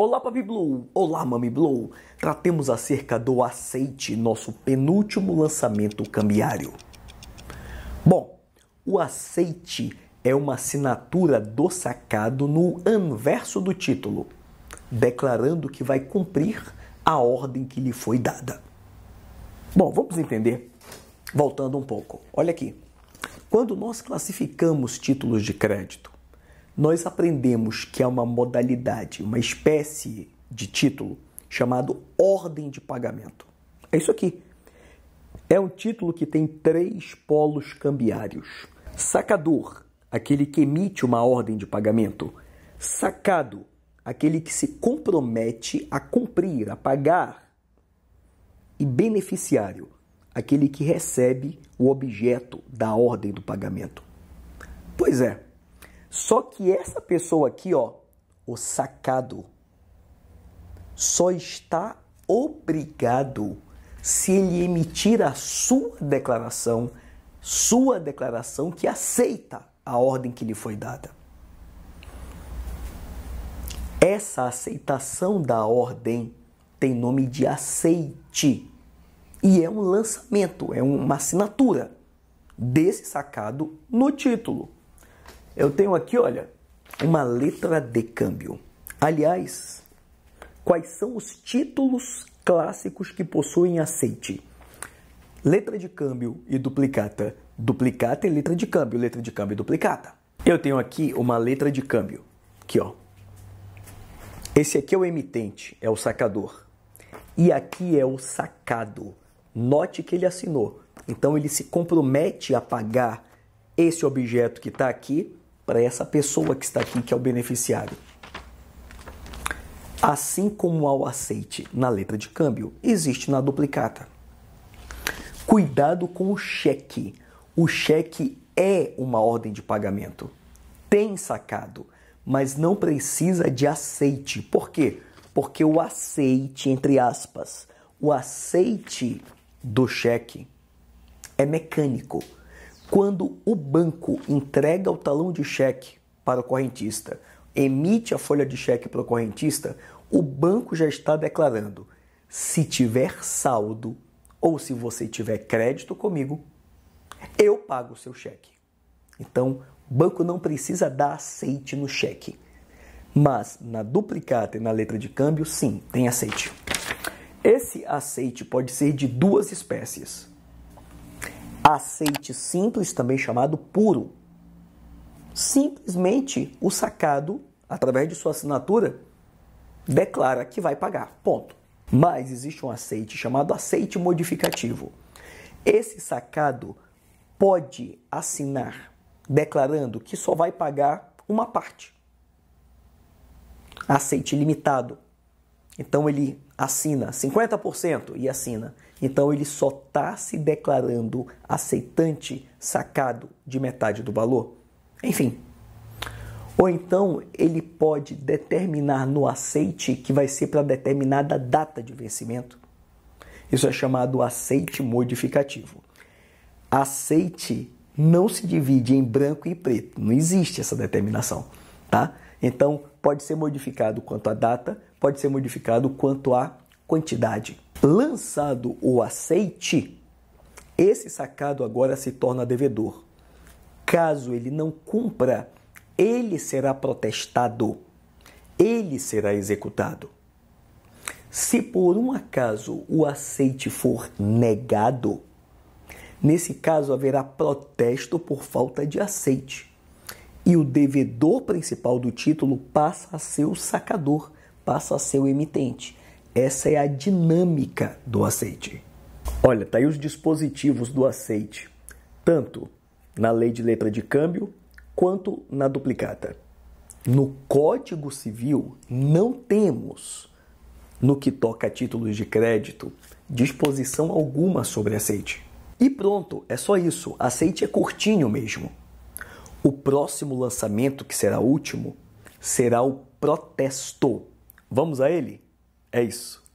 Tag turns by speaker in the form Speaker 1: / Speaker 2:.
Speaker 1: Olá, Papi Blue! Olá, Mami Blue! Tratemos acerca do aceite, nosso penúltimo lançamento cambiário. Bom, o aceite é uma assinatura do sacado no anverso do título, declarando que vai cumprir a ordem que lhe foi dada. Bom, vamos entender voltando um pouco. Olha aqui. Quando nós classificamos títulos de crédito, nós aprendemos que há uma modalidade, uma espécie de título chamado ordem de pagamento. É isso aqui. É um título que tem três polos cambiários. Sacador, aquele que emite uma ordem de pagamento. Sacado, aquele que se compromete a cumprir, a pagar. E beneficiário, aquele que recebe o objeto da ordem do pagamento. Pois é, só que essa pessoa aqui, ó, o sacado, só está obrigado se ele emitir a sua declaração, sua declaração que aceita a ordem que lhe foi dada. Essa aceitação da ordem tem nome de aceite e é um lançamento, é uma assinatura desse sacado no título. Eu tenho aqui, olha, uma letra de câmbio. Aliás, quais são os títulos clássicos que possuem aceite? Letra de câmbio e duplicata. Duplicata e é letra de câmbio, letra de câmbio e duplicata. Eu tenho aqui uma letra de câmbio. Aqui, ó. Esse aqui é o emitente, é o sacador. E aqui é o sacado. Note que ele assinou. Então ele se compromete a pagar esse objeto que está aqui para essa pessoa que está aqui, que é o beneficiário. Assim como ao aceite na letra de câmbio, existe na duplicata. Cuidado com o cheque. O cheque é uma ordem de pagamento. Tem sacado, mas não precisa de aceite. Por quê? Porque o aceite, entre aspas, o aceite do cheque é mecânico. Quando o banco entrega o talão de cheque para o correntista, emite a folha de cheque para o correntista, o banco já está declarando: se tiver saldo ou se você tiver crédito comigo, eu pago o seu cheque. Então, o banco não precisa dar aceite no cheque. Mas na duplicata e na letra de câmbio, sim, tem aceite. Esse aceite pode ser de duas espécies aceite simples, também chamado puro. Simplesmente o sacado, através de sua assinatura, declara que vai pagar. Ponto. Mas existe um aceite chamado aceite modificativo. Esse sacado pode assinar declarando que só vai pagar uma parte. Aceite limitado. Então ele assina 50% e assina. Então ele só está se declarando aceitante sacado de metade do valor. Enfim. Ou então ele pode determinar no aceite que vai ser para determinada data de vencimento. Isso é chamado aceite modificativo. Aceite não se divide em branco e preto, não existe essa determinação, tá? Então pode ser modificado quanto à data, pode ser modificado quanto à quantidade. Lançado o aceite, esse sacado agora se torna devedor. Caso ele não cumpra, ele será protestado, ele será executado. Se por um acaso o aceite for negado, nesse caso haverá protesto por falta de aceite e o devedor principal do título passa a ser o sacador, passa a ser o emitente. Essa é a dinâmica do aceite. Olha, tá aí os dispositivos do aceite, tanto na lei de letra de câmbio quanto na duplicata. No Código Civil não temos, no que toca a títulos de crédito, disposição alguma sobre aceite. E pronto, é só isso. Aceite é curtinho mesmo. O próximo lançamento, que será o último, será o protesto. Vamos a ele? É isso.